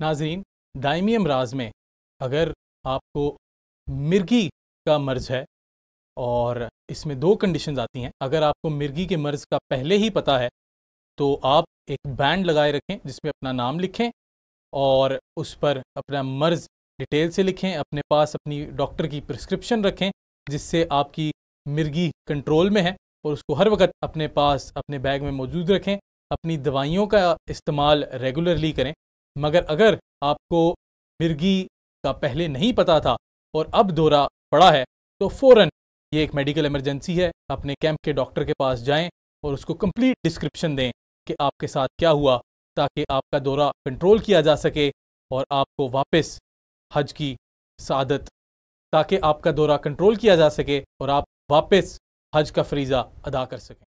नाजरीन दायमी अमराज में अगर आपको मिर्गी का मर्ज है और इसमें दो कंडीशंस आती हैं अगर आपको मिर्गी के मर्ज का पहले ही पता है तो आप एक बैंड लगाए रखें जिसमें अपना नाम लिखें और उस पर अपना मर्ज डिटेल से लिखें अपने पास अपनी डॉक्टर की प्रिस्क्रिप्शन रखें जिससे आपकी मिर्गी कंट्रोल में है और उसको हर वक्त अपने पास अपने बैग में मौजूद रखें अपनी दवाइयों का इस्तेमाल रेगुलरली करें मगर अगर आपको मिर्गी का पहले नहीं पता था और अब दौरा पड़ा है तो फ़ौर ये एक मेडिकल इमरजेंसी है अपने कैंप के डॉक्टर के पास जाएं और उसको कंप्लीट डिस्क्रिप्शन दें कि आपके साथ क्या हुआ ताकि आपका दौरा कंट्रोल किया जा सके और आपको वापस हज की सादत ताकि आपका दौरा कंट्रोल किया जा सके और आप वापस हज का फरीज़ा अदा कर सकें